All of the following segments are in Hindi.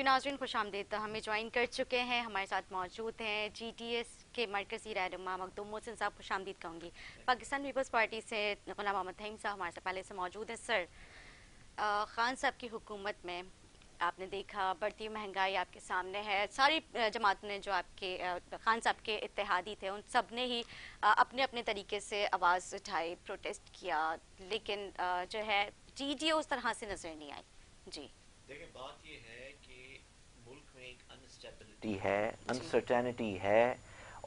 जी नाजरीन खुश आमदेद हमें ज्वाइन कर चुके हैं हमारे साथ मौजूद हैं जी टी एस के मरकजी रहनुमा मखदूम मोहसिन साहब खुश आमदीद कहूँगी पाकिस्तान पीपल्स पार्टी से गुलाम मोहम्मद थीम साहब हमारे साथ पहले से मौजूद हैं सर आ, खान साहब की हुकूमत में आपने देखा बढ़ती महंगाई आपके सामने है सारी जमातों ने जो आपके खान साहब के इतिहादी थे उन सब ने ही अपने अपने तरीके से आवाज़ उठाई प्रोटेस्ट किया लेकिन जो है जी टी उस तरह से नज़र नहीं आई जी देखिए बात ये है अनस्टेबिलिटी है अनसर्टेनिटी है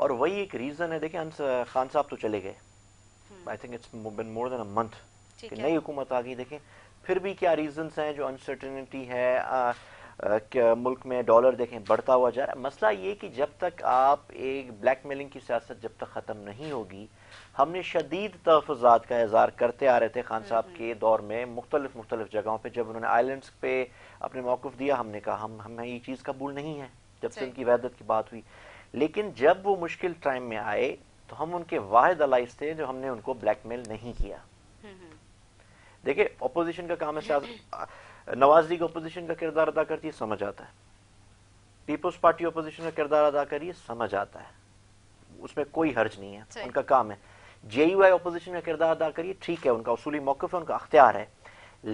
और वही एक रीज़न है देखिए खान साहब तो चले गए I think it's been more than a month कि नई हुकूमत आ गई देखें फिर भी क्या रीजंस हैं जो अनसर्टेनिटी है आ, आ, मुल्क में डॉलर देखें बढ़ता हुआ जा रहा है मसला ये कि जब तक आप एक ब्लैक मेलिंग की सियासत जब तक ख़त्म नहीं होगी हमने शदीद तहफात का इजहार करते आ रहे थे खान साहब हम्म, के हम्म। दौर में मुख्तलिफ मुख्तलिफ जगहों पर जब उन्होंने आइलैंड पे अपने मौकफ दिया हमने कहा हम हमें ये चीज़ कबूल नहीं है जब से उनकी वहदत की बात हुई लेकिन जब वो मुश्किल टाइम में आए तो हम उनके वाहिद अलाइज थे जो हमने उनको ब्लैकमेल नहीं किया हम्म, हम्म। देखिए अपोजिशन का काम है नवाज लीग अपोजिशन का किरदार अदा करती है समझ आता है पीपल्स पार्टी अपोजिशन का किरदार अदा करी समझ आता है उसमें कोई हर्ज नहीं है उनका काम है जे यू आई अपोजिशन का किरदार अदा करिए ठीक है उनका असूली मौकफ है उनका अख्तियार है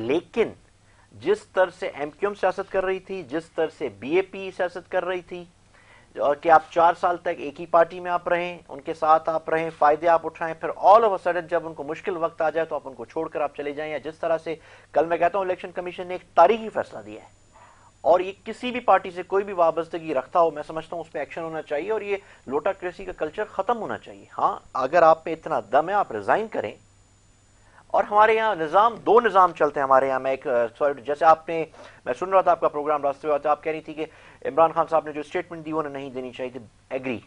लेकिन जिस तरह से एमक्यूएम सियासत कर रही थी जिस तरह से बीएपी सियासत कर रही थी कि आप चार साल तक एक ही पार्टी में आप रहें उनके साथ आप रहें फायदे आप उठाएं फिर ऑल ऑफ सडन जब उनको मुश्किल वक्त आ जाए तो आप उनको छोड़कर आप चले जाएं या जिस तरह से कल मैं कहता हूं इलेक्शन कमीशन ने एक तारीखी फैसला दिया है और ये किसी भी पार्टी से कोई भी वाबस्तगी रखता हो मैं समझता हूँ उस पर एक्शन होना चाहिए और ये लोटाक्रेसी का कल्चर खत्म होना चाहिए हाँ अगर आप में इतना दम है आप रिजाइन करें और हमारे यहाँ निज़ाम दो निज़ाम चलते हैं हमारे यहाँ मैं एक सॉरी जैसे आपने मैं सुन रहा था आपका प्रोग्राम रास्ते हुआ था आप कह रही थी कि इमरान खान साहब ने जो स्टेटमेंट दी उन्हें नहीं देनी चाहिए थी एग्री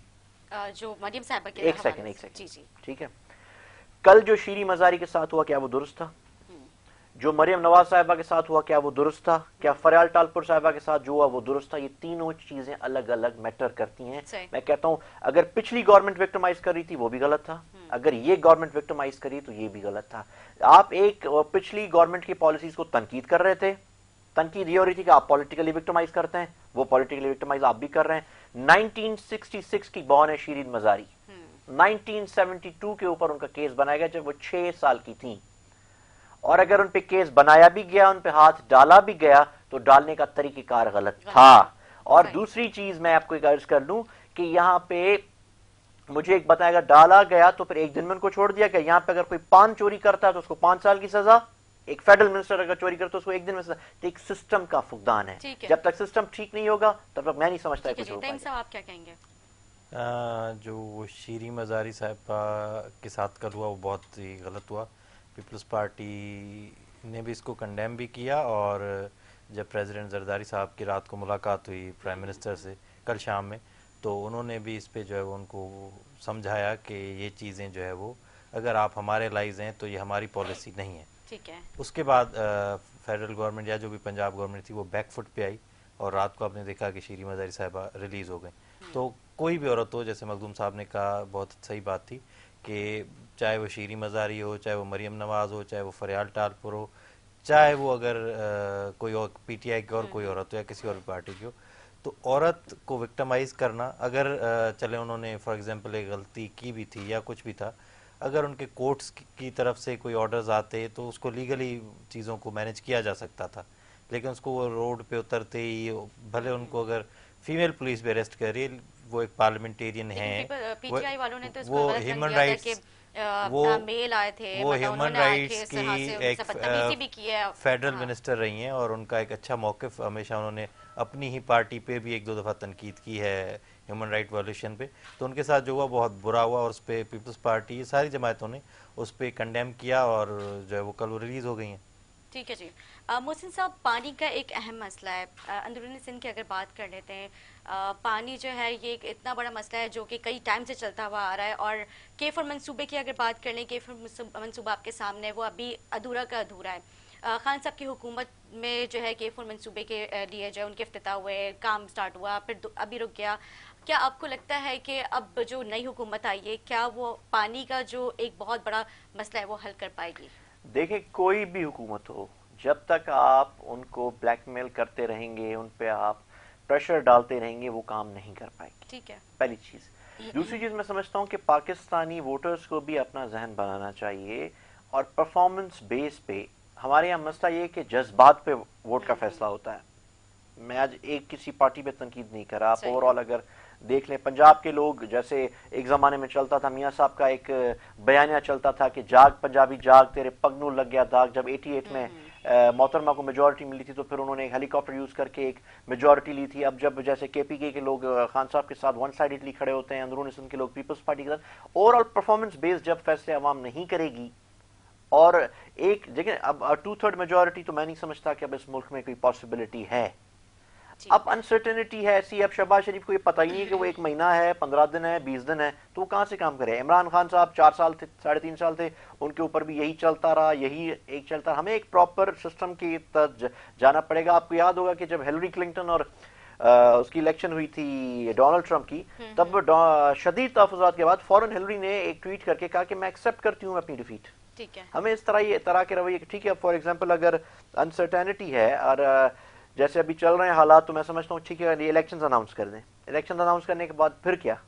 जो मरियम साहब एक सेकेंड एक सेकेंड जी जी ठीक है कल जो शीरी मजारी के साथ हुआ क्या वो दुरुस्त था जो मरियम नवाज साहिबा के साथ हुआ क्या वो दुरुस्त था क्या फरियाल टालपुर साहिबा के साथ जो हुआ वो दुरुस्त था ये तीनों चीजें अलग अलग मैटर करती हैं मैं कहता हूं अगर पिछली गवर्नमेंट विक्टिमाइज कर रही थी वो भी गलत था अगर ये गवर्नमेंट विक्टिमाइज करी तो ये भी गलत था आप एक पिछली गवर्नमेंट की पॉलिसीज को तनकीद कर रहे थे तनकीद ये हो रही थी कि आप पॉलिटिकली विक्टिमाइज करते हैं वो पॉलिटिकली विक्टिमाइज आप भी कर रहे हैं 1966 की बॉन है शीरिन मजारी 1972 हम्म। के ऊपर उनका केस बनाया गया जब वो छह साल की थी और अगर उन पर केस बनाया भी गया उन पर हाथ डाला भी गया तो डालने का तरीकेकार गलत था और दूसरी चीज मैं आपको एक अर्ज कर लूं कि यहां पे मुझे एक बताएगा डाला गया तो फिर एक दिन में उनको छोड़ दिया गया यहाँ पे अगर कोई पान चोरी करता है तो उसको पांच साल की सजा एक फेडरल मिनिस्टर अगर चोरी करता है तो उसको एक दिन में सजा तो एक सिस्टम का फुकदान है जब तक सिस्टम ठीक नहीं होगा तब तक मैं नहीं समझता कुछ होगा आप क्या कहेंगे जो शीरी मजारी साहब के साथ कल हुआ वो बहुत ही गलत हुआ पीपल्स पार्टी ने भी इसको कंडेम भी किया और जब प्रेसिडेंट जरदारी साहब की रात को मुलाकात हुई प्राइम मिनिस्टर से कल शाम में तो उन्होंने भी इस पे जो है वो उनको समझाया कि ये चीज़ें जो है वो अगर आप हमारे लाइज हैं तो ये हमारी पॉलिसी नहीं है ठीक है उसके बाद फेडरल गवर्नमेंट या जो भी पंजाब गवर्नमेंट थी वो बैकफुट पे आई और रात को आपने देखा कि श्री मजारी साहिबा रिलीज़ हो गए हम्म। तो कोई भी औरत हो जैसे मखदूम साहब ने कहा बहुत सही बात थी कि चाहे वो शीरी मजारी हो चाहे वो मरीम नवाज़ हो चाहे वो फरियाल टालपुर हो चाहे वो अगर आ, कोई और पीटीआई की और कोई हम्म। औरत हो या किसी और भी पार्टी की हो तो औरत को विक्टमाइज करना अगर चले उन्होंने फॉर एग्जांपल एक गलती की भी थी या कुछ भी था अगर उनके कोर्ट्स की तरफ से कोई ऑर्डर्स आते तो उसको लीगली चीज़ों को मैनेज किया जा सकता था लेकिन उसको वो रोड पे उतरते ही भले उनको अगर फीमेल पुलिस भी अरेस्ट कर रही वो एक पार्लियामेंटेरियन है तो वो ह्यूमन राइट्स वो मेल आए थे वो मतलब ह्यूमन राइट्स की एक फेडरल मिनिस्टर हाँ। रही हैं और उनका एक अच्छा मौकफ हमेशा उन्होंने अपनी ही पार्टी पे भी एक दो दफ़ा तनकीद की है ह्यूमन राइट वॉल्यूशन पे तो उनके साथ जो हुआ बहुत बुरा हुआ और उस पर पीपल्स पार्टी ये सारी जमातों ने उस पर कंडेम किया और जो है वो कल वो रिलीज़ हो गई हैं ठीक है जी मोहसिन साहब पानी का एक अहम मसला है अंदरूनी सिंध की अगर बात कर लेते हैं आ, पानी जो है ये एक इतना बड़ा मसला है जो कि कई टाइम से चलता हुआ आ रहा है और केफर मंसूबे की अगर बात कर लें केफर मंसूबा आपके सामने है वो अभी अधूरा का अधूरा है आ, खान साहब की हुकूमत में जो है के फोर मनसूबे के डी एच है उनके अफ्ताह हुए काम स्टार्ट हुआ फिर अभी रुक गया क्या आपको लगता है कि अब जो नई हुकूमत आई है क्या वो पानी का जो एक बहुत बड़ा मसला है वो हल कर पाएगी देखिए कोई भी हुकूमत हो जब तक आप उनको ब्लैकमेल करते रहेंगे उन पर आप प्रेशर डालते रहेंगे वो काम नहीं कर पाएंगे ठीक है पहली चीज़ दूसरी चीज़ मैं समझता हूँ कि पाकिस्तानी वोटर्स को भी अपना जहन बनाना चाहिए और परफॉर्मेंस बेस पे हमारे यहाँ मसला ये कि जज्बात पे वोट का फैसला होता है मैं आज एक किसी पार्टी पे तनकीद नहीं कर रहा आप ओवरऑल अगर देख लें पंजाब के लोग जैसे एक ज़माने में चलता था मियाँ साहब का एक बयानिया चलता था कि जाग पंजाबी जाग तेरे पगनू लग गया दाग जब 88 में हम्म, हम्म। मोहतरमा को मेजोरिटी मिली थी तो फिर उन्होंने एक हेलीकॉप्टर यूज़ करके एक मेजोरिटी ली थी अब जब जैसे के पी के, के लोग खान साहब के साथ वन साइडेडली खड़े होते हैं अंदरूनी सिंध के लोग पीपल्स पार्टी के साथ ओवरऑल परफॉर्मेंस बेस्ड जब फैसले आवाम नहीं करेगी और एक देखें अब टू थर्ड मेजोरिटी तो मैं नहीं समझता कि अब इस मुल्क में कोई पॉसिबिलिटी है अब अनसर्टेनिटी है ऐसी अब शहबाज शरीफ को ये पता ही नहीं कि वो एक महीना है पंद्रह दिन है बीस दिन है तो वो कहाँ से काम करे इमरान खान साहब चार साल थे साढ़े तीन साल थे उनके ऊपर भी यही चलता रहा यही एक चलता रहा हमें एक प्रॉपर सिस्टम के तहत जाना पड़ेगा आपको याद होगा कि जब हिलरी क्लिंटन और आ, उसकी इलेक्शन हुई थी डोनाल्ड ट्रंप की हम्म, हम्म। तब शदीद तहफात के बाद फौरन हिलरी ने एक ट्वीट करके कहा कि मैं एक्सेप्ट करती हूँ अपनी डिफीट ठीक है हमें इस तरह ये तरह के रवैये ठीक है फॉर एग्जाम्पल अगर अनसर्टेनिटी है और जैसे अभी चल रहे हैं हालात तो मैं समझता हूँ ठीक है इलेक्शन अनाउंस कर दें इलेक्शन अनाउंस करने के बाद फिर क्या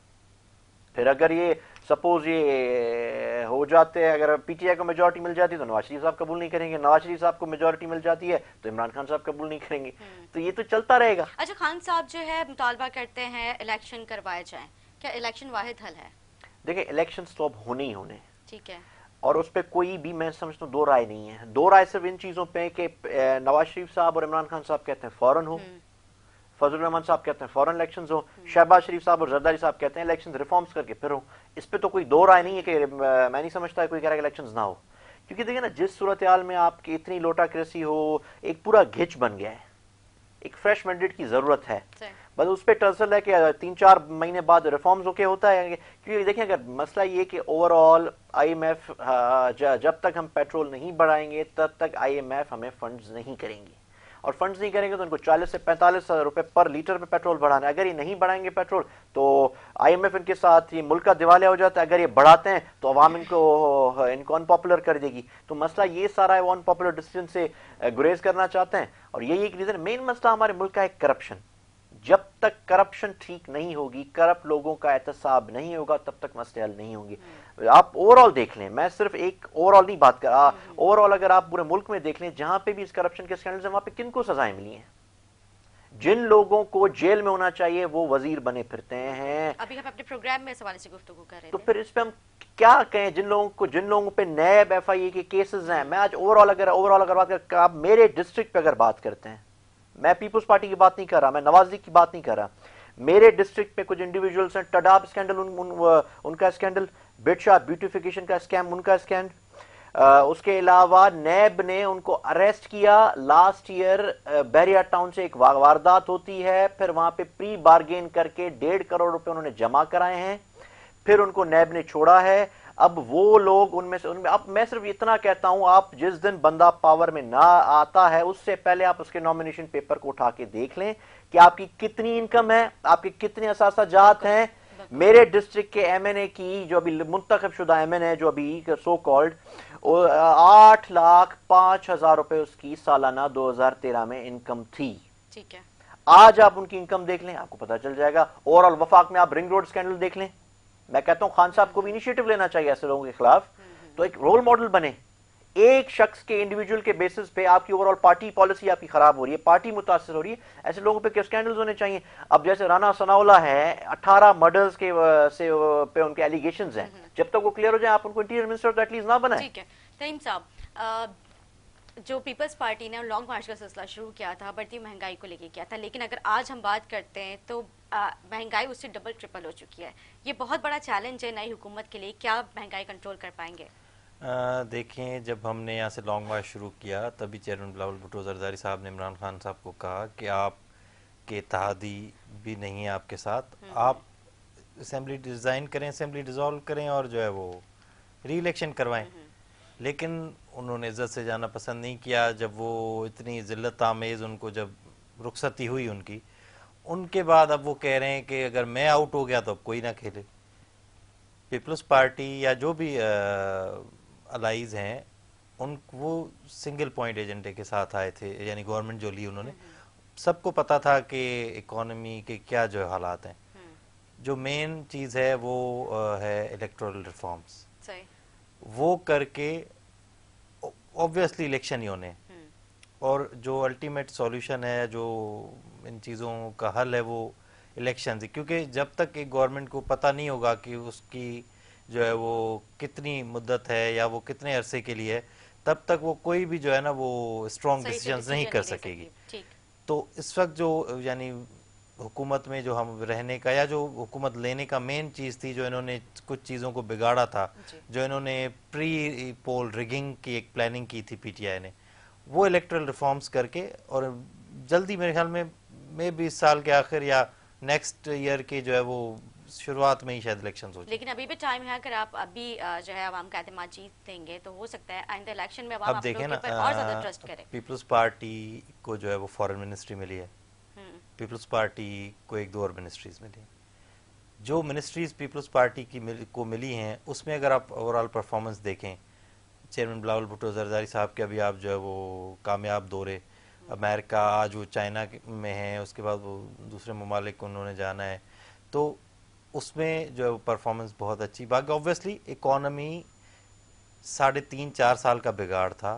फिर अगर ये सपोज ये हो जाते हैं अगर पीटीआई को मेजोरिटी मिल जाती है तो नवाज शरीफ साहब कबूल नहीं करेंगे नवाज शरीफ साहब को मेजोरिटी मिल जाती है तो इमरान खान साहब कबूल नहीं करेंगे हम्म। तो ये तो चलता रहेगा अच्छा खान साहब जो है मुतालबा करते हैं इलेक्शन करवाए जाए क्या इलेक्शन वाहिद हल है देखिए इलेक्शन तो अब होने ही होने ठीक है और उस पर कोई भी मैं समझता हूँ दो राय नहीं है दो राय सिर्फ इन चीज़ों पे कि नवाज शरीफ साहब और इमरान खान साहब कहते हैं फ़ौरन हो हम्म। फजल रहमान साहब कहते हैं फॉरन इलेक्शन हो हम्म। शहबाज शरीफ साहब और जरदारी साहब कहते हैं इलेक्शन रिफॉर्म्स करके फिर हो इस पर तो कोई दो राय नहीं है कि मैं नहीं समझता है कोई कह रहा है इलेक्शन ना हो क्योंकि देखिए ना जिस सूरत हाल में आपकी इतनी लोटाक्रेसी हो एक पूरा घिच बन गया है एक फ्रेश मैंडेट की ज़रूरत है बस उस पर टर्सल है कि तीन चार महीने बाद रिफॉर्म्स होके होता है क्योंकि देखिए अगर मसला ये कि ओवरऑल आईएमएफ हाँ, जब तक हम पेट्रोल नहीं बढ़ाएंगे तब तक आईएमएफ हमें फंड्स नहीं करेंगे और फंड्स नहीं करेंगे तो उनको 40 से पैंतालीस रुपए पर लीटर पे पेट्रोल बढ़ाना है अगर ये नहीं बढ़ाएंगे पेट्रोल तो आईएमएफ इनके साथ ये मुल्क का दिवालिया हो जाता है अगर ये बढ़ाते हैं तो अवाम इनको इनको अनपॉपुलर कर देगी तो मसला ये सारा है वो अनपॉपुलर डिसीजन से गुरेज करना चाहते हैं और यही एक रीज़न मेन मसला हमारे मुल्क का है करप्शन जब तक करप्शन ठीक नहीं होगी करप्ट लोगों का एहतसाब नहीं होगा तब तक मसले हल नहीं होंगे आप ओवरऑल देख लें मैं सिर्फ एक ओवरऑल नहीं बात कर रहा ओवरऑल हम्म। अगर आप पूरे मुल्क में देख लें जहां पे भी इस करप्शन के स्कैंडल्स हैं वहां पे किन को सजाएं मिली हैं जिन लोगों को जेल में होना चाहिए वो वजीर बने फिरते हैं अभी हम अपने प्रोग्राम में सवाल से गुफ्तु कर रहे हैं तो फिर इस पर हम क्या कहें जिन लोगों को जिन लोगों पे नए एफ आई ए के हैं मैं आज ओवरऑल अगर ओवरऑल अगर बात कर आप मेरे डिस्ट्रिक्ट पे अगर बात करते हैं मैं पीपल्स पार्टी की बात नहीं कर रहा मैं नवाज लीग की बात नहीं कर रहा मेरे डिस्ट्रिक्ट में कुछ इंडिविजुअल्स हैं टडाप स्कैंडल उन, उन, उनका स्कैंडल बिटशा ब्यूटिफिकेशन का स्कैम उनका स्कैंड उसके अलावा नैब ने उनको अरेस्ट किया लास्ट ईयर बैरिया टाउन से एक वारदात होती है फिर वहां पे प्री बार्गेन करके डेढ़ करोड़ रुपए उन्होंने जमा कराए हैं फिर उनको नैब ने छोड़ा है अब वो लोग उनमें से उनमें अब मैं सिर्फ इतना कहता हूं आप जिस दिन बंदा पावर में ना आता है उससे पहले आप उसके नॉमिनेशन पेपर को उठा के देख लें कि आपकी कितनी इनकम है आपके कितने जात हैं मेरे डिस्ट्रिक्ट के एमएनए की जो अभी मुंतखब शुदा एम एन ए जो अभी सो कॉल्ड आठ लाख पांच हजार रुपए उसकी सालाना 2013 में इनकम थी ठीक है आज आप उनकी इनकम देख लें आपको पता चल जाएगा ओवरऑल वफाक में आप रिंग रोड स्कैंडल देख लें मैं कहता हूं खान साहब को भी इनिशिएटिव लेना चाहिए ऐसे लोगों के खिलाफ तो एक रोल मॉडल बने एक शख्स के इंडिविजुअल के बेसिस पे आपकी ओवरऑल पार्टी पॉलिसी आपकी खराब हो रही है पार्टी मुतासर हो रही है ऐसे लोगों पे क्या स्कैंडल्स होने चाहिए अब जैसे राना सनाउला है 18 मर्डर्स के से पे उनके एलिगेशन हैं जब तक वो क्लियर हो जाए आप उनको इंटीरियर मिनिस्टर तो एटलीस्ट ना बनाए ठीक है साहब जो पीपल्स पार्टी ने लॉन्ग मार्च का सिलसिला शुरू किया था बढ़ती महंगाई को लेकर किया था लेकिन अगर आज हम बात करते हैं तो महंगाई उससे डबल ट्रिपल हो चुकी है ये बहुत बड़ा चैलेंज है नई हुकूमत के लिए क्या महंगाई कंट्रोल कर पाएंगे देखें जब हमने यहाँ से लॉन्ग मार्च शुरू किया तभी चेयरमैन बिलावल भुटो जरदारी साहब ने इमरान खान साहब को कहा कि आप के तहदी भी नहीं है आपके साथ हम्म। आप असम्बली डिज़ाइन करें असम्बली डिज़ोल्व करें और जो है वो री इलेक्शन करवाएं हम्म। लेकिन उन्होंने इज़्ज़त से जाना पसंद नहीं किया जब वो इतनी ज़िल्त आमेज़ उनको जब रुखसती हुई उनकी उनके बाद अब वो कह रहे हैं कि अगर मैं आउट हो गया तो अब कोई ना खेले पीपल्स पार्टी या जो भी अलाइज हैं उन वो सिंगल पॉइंट एजेंडे के साथ आए थे यानी गवर्नमेंट जो ली उन्होंने सबको पता था कि इकोनमी के क्या जो हालात हैं हम्म। जो मेन चीज़ है वो है इलेक्ट्रल रिफॉर्म्स वो करके ऑब्वियसली इलेक्शन ही होने और जो अल्टीमेट सॉल्यूशन है जो इन चीज़ों का हल है वो इलेक्शन से क्योंकि जब तक एक गवर्नमेंट को पता नहीं होगा कि उसकी जो है वो कितनी मुद्दत है या वो कितने अरसे के लिए है तब तक वो कोई भी जो है ना वो स्ट्रॉन्ग डिसीजन नहीं कर सकेगी तो इस वक्त जो यानी हुकूमत में जो हम रहने का या जो हुकूमत लेने का मेन चीज़ थी जो इन्होंने कुछ चीज़ों को बिगाड़ा था जो इन्होंने प्री पोल रिगिंग की एक प्लानिंग की थी पीटीआई ने वो इलेक्ट्रल रिफॉर्म्स करके और जल्दी मेरे ख्याल में मे भी इस साल के आखिर या नेक्स्ट ईयर के जो है वो शुरुआत में ही शायद इलेक्शन हो लेकिन अभी भी टाइम है अगर आप अभी जो है आवाम का अहतमाद जीत देंगे तो हो सकता है आइंदा इलेक्शन में अब देखें ना पीपल्स पार्टी को जो है वो फॉरन मिनिस्ट्री मिली है पीपल्स पार्टी को एक दो और मिनिस्ट्रीज मिली जो मिनिस्ट्रीज पीपल्स पार्टी की मिल, को मिली हैं उसमें अगर आप ओवरऑल परफॉर्मेंस देखें चेयरमैन बिलावल भुट्टो जरदारी साहब के अभी आप जो है वो कामयाब दौरे अमेरिका आज वो चाइना में हैं उसके बाद वो दूसरे ममालिक उन्होंने जाना है तो उसमें जो है वो परफॉर्मेंस बहुत अच्छी बाकी ऑब्वियसली इकॉनमी साढ़े तीन चार साल का बिगाड़ था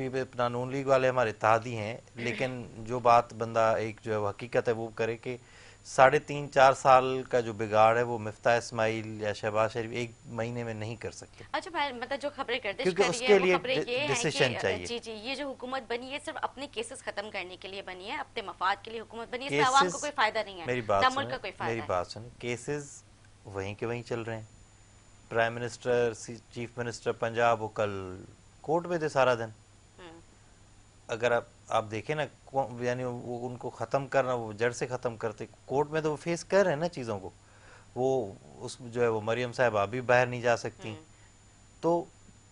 नून लीग वाले हमारे तादी हैं लेकिन जो बात बंदा एक जो है हकीकत है वो करे कि साढ़े तीन चार साल का जो बिगाड़ है वो मिफ्ता इसमाइल या शहबाज शरीफ एक महीने में नहीं कर सकते अच्छा भाई मतलब जो खबरें करते क्योंकि उसके लिए डिसीजन चाहिए जी जी ये जो हुकूमत बनी है सिर्फ अपने केसेस खत्म करने के लिए बनी है अपने मफाद के लिए हुकूमत बनी है आवाम को कोई फायदा नहीं है मेरी बात सुन मेरी बात सुन केसेस वहीं के वहीं चल रहे हैं prime minister chief minister Punjab वो कल कोर्ट में थे सारा दिन अगर आप आप देखें ना यानी वो उनको ख़त्म करना वो जड़ से ख़त्म करते कोर्ट में तो वो फेस कर रहे हैं ना चीज़ों को वो उस जो है वो मरियम साहब आप भी बाहर नहीं जा सकती हम्म। तो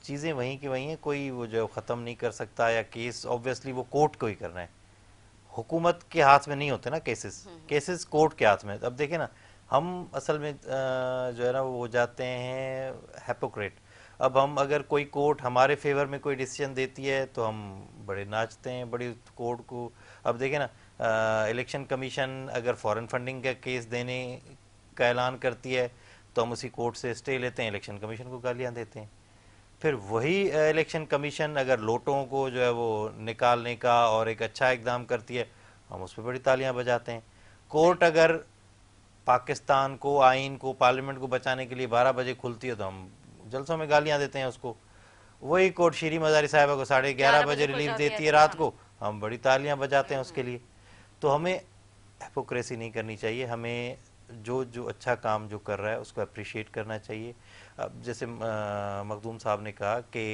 चीज़ें वहीं की वहीं हैं कोई वो जो ख़त्म नहीं कर सकता या केस ऑब्वियसली वो कोर्ट को ही करना है हुकूमत के हाथ में नहीं होते ना केसेस केसेस कोर्ट के हाथ में अब देखें ना हम असल में जो है ना वो जाते हैं हेपोक्रेट अब हम अगर कोई कोर्ट हमारे फेवर में कोई डिसीजन देती है तो हम बड़े नाचते हैं बड़ी कोर्ट को अब देखें ना इलेक्शन कमीशन अगर फॉरेन फंडिंग का केस देने का ऐलान करती है तो हम उसी कोर्ट से स्टे लेते हैं इलेक्शन कमीशन को गालियाँ देते हैं फिर वही इलेक्शन कमीशन अगर लोटों को जो है वो निकालने का और एक अच्छा इकदाम करती है हम उस पर बड़ी तालियां बजाते हैं कोर्ट अगर पाकिस्तान को आइन को पार्लियामेंट को बचाने के लिए बारह बजे खुलती है तो हम जलसों में गालियाँ देते हैं उसको वही कोर्ट श्री मजारी साहिबा को साढ़े ग्यारह बजे रिलीफ देती है रात हाँ। को हम बड़ी तालियां बजाते हैं उसके हम्म। लिए तो हमें हिपोक्रेसी नहीं करनी चाहिए हमें जो जो अच्छा काम जो कर रहा है उसको अप्रिशिएट करना चाहिए अब जैसे मखदूम साहब ने कहा कि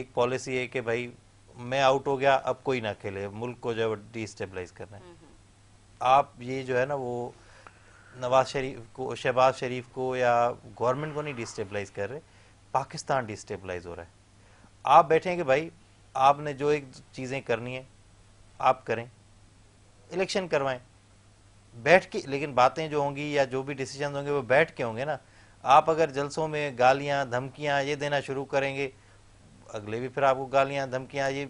एक पॉलिसी है कि भाई मैं आउट हो गया अब कोई ना खेले मुल्क को जो है डिस्टेबलाइज करना है हम्म, हम्म। आप ये जो है ना वो नवाज शरीफ को शहबाज शरीफ को या गवर्नमेंट को नहीं डिस्टेबलाइज कर रहे पाकिस्तान डिस्टेबलाइज हो रहा है आप बैठे कि भाई आपने जो एक चीज़ें करनी है आप करें इलेक्शन करवाएं बैठ के लेकिन बातें जो होंगी या जो भी डिसीजन होंगे वो बैठ के होंगे ना आप अगर जलसों में गालियाँ धमकियाँ ये देना शुरू करेंगे अगले भी फिर आपको गालियाँ धमकियाँ ये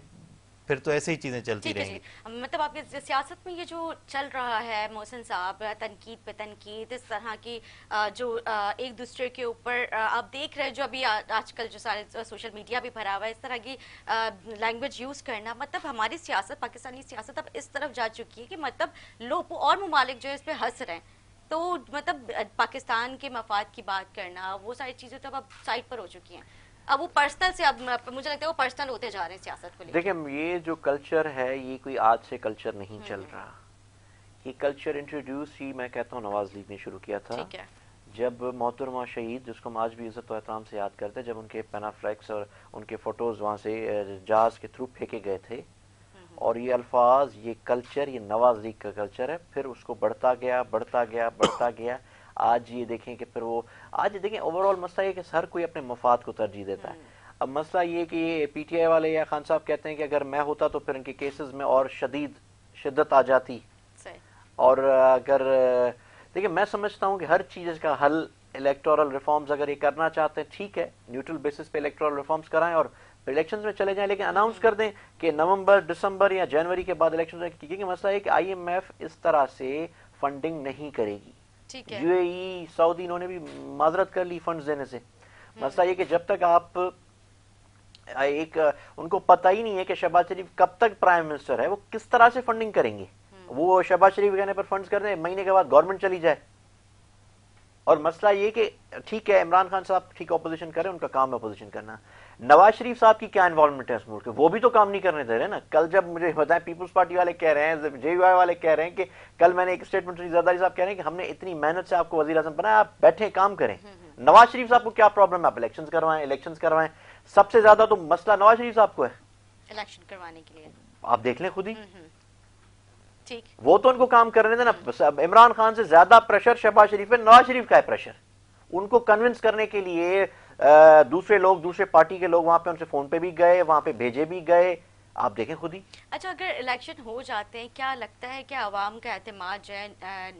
फिर तो ऐसे ही चीजें चलती रहेंगी मतलब आपके सियासत में ये जो चल रहा है मोहसिन साहब तनकीद पे तनकीद इस तरह की जो एक दूसरे के ऊपर आप देख रहे हैं जो अभी आजकल जो सारे सोशल मीडिया भी भरा हुआ है इस तरह की लैंग्वेज यूज करना मतलब हमारी सियासत पाकिस्तानी सियासत अब इस तरफ जा चुकी है कि मतलब लोग और ममालिक जो है इस पर हंस रहे हैं तो मतलब पाकिस्तान के मफाद की बात करना वो सारी चीज़ें तो अब साइड पर हो चुकी हैं अब वो पर्सनल से अब मुझे लगता है वो पर्सनल होते जा रहे हैं सियासत को देखिए ये जो कल्चर है ये कोई आज से कल्चर नहीं हम्म, चल हम्म। रहा ये कल्चर इंट्रोड्यूस ही मैं कहता हूँ नवाज लीग ने शुरू किया था जब मोहतरमा शहीद जिसको हम आज भी इज़्ज़त एहतराम से याद करते हैं जब उनके पेनाफ्लेक्स और उनके फ़ोटोज़ वहाँ से जहाज़ के थ्रू फेंके गए थे हम्म, और ये अल्फाज ये कल्चर ये नवाज लीग का कल्चर है फिर उसको बढ़ता गया बढ़ता गया बढ़ता गया आज ये देखें कि फिर वो आज देखें ओवरऑल मसला ये कि हर कोई अपने मफाद को तरजीह देता है हम्म। अब मसला ये कि टी पीटीआई वाले या खान साहब कहते हैं कि अगर मैं होता तो फिर इनके केसेस में और शदीद शिद्दत आ जाती और अगर देखिए मैं समझता हूँ कि हर चीज़ का हल इलेक्टोरल रिफॉर्म्स अगर ये करना चाहते हैं ठीक है न्यूट्रल बेसिस पे इलेक्टोरल रिफॉर्म्स कराएं और इलेक्शन में चले जाएं लेकिन अनाउंस हम्म। कर दें कि नवंबर दिसंबर या जनवरी के बाद इलेक्शन क्योंकि मसला है कि एफ इस तरह से फंडिंग नहीं करेगी यूएई सऊदी इन्होंने भी माजरत कर ली फंड्स देने से मसला ये कि जब तक आप एक उनको पता ही नहीं है कि शहबाज शरीफ कब तक प्राइम मिनिस्टर है वो किस तरह से फंडिंग करेंगे हम्म। वो शहबाज शरीफ कहने पर फंड्स कर रहे हैं महीने के बाद गवर्नमेंट चली जाए और मसला ये कि ठीक है इमरान खान साहब ठीक अपोजिशन करें उनका काम है अपोजिशन करना नवाज शरीफ साहब की क्या इन्वॉल्वमेंट है इस मुल्क वो भी तो काम नहीं करने दे रहे ना कल जब मुझे बताएं पीपल्स पार्टी वाले कह रहे हैं जे वाले कह रहे हैं कि कल मैंने एक स्टेटमेंट सुनी जरदारी साहब कह रहे हैं कि हमने इतनी मेहनत से आपको वजी अजम बनाया आप बैठे काम करें हम्म, हम्म। नवाज शरीफ साहब को क्या प्रॉब्लम है आप इलेक्शन करवाएं इलेक्शन करवाएं सबसे ज्यादा तो मसला नवाज शरीफ साहब को है इलेक्शन करवाने के लिए आप देख लें खुद ही हम्म, वो तो उनको काम करने देना इमरान खान से ज्यादा प्रेशर शहबाज शरीफ है नवाज शरीफ का है प्रेशर उनको कन्विंस करने के लिए दूसरे लोग दूसरे पार्टी के लोग वहां पे उनसे फोन पे भी गए वहां पे भेजे भी गए आप देखें खुद ही अच्छा अगर इलेक्शन हो जाते हैं क्या लगता है कि आवाम का एतम जो है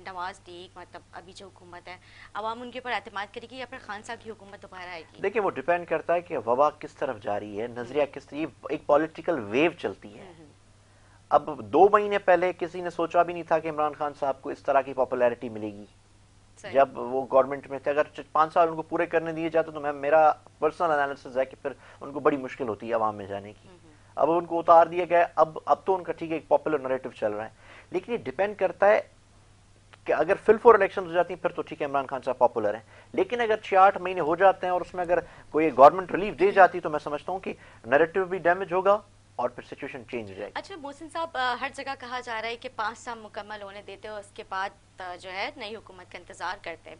नवाज टीक मतलब अभी जो हुकूमत है आवाम उनके ऊपर अहतमाद करेगी या फिर खान साहब की हुकूमत दोबारा आएगी देखिए वो डिपेंड करता है कि वबा किस तरफ जा रही है नजरिया किस तरह एक पॉलिटिकल वेव चलती है हम्म, हम्म। अब दो महीने पहले किसी ने सोचा भी नहीं था कि इमरान खान साहब को इस तरह की पॉपुलैरिटी मिलेगी जब वो गवर्नमेंट में थे अगर पांच साल उनको पूरे करने दिए जाते तो मैम मेरा पर्सनल एनालिसिस है कि फिर उनको बड़ी मुश्किल होती है आवाम में जाने की हम्म, हम्म। अब उनको उतार दिया गया अब अब तो उनका ठीक है एक पॉपुलर नरेटिव चल रहा है लेकिन ये डिपेंड करता है कि अगर फिल फॉर इलेक्शन हो जाती है फिर तो ठीक है इमरान खान साहब पॉपुलर हैं लेकिन अगर छः आठ महीने हो जाते हैं और उसमें अगर कोई गवर्नमेंट रिलीफ दे हम्म। जाती तो मैं समझता हूँ कि नरेटिव भी डैमेज होगा और फिर सिचुएशन चेंज हो जाएगी अच्छा मोहसिन साहब हर जगह कहा जा रहा है कि पाँच साल मुकम्मल होने देते हो उसके बाद जो है नई हुकूमत का इंतज़ार करते हैं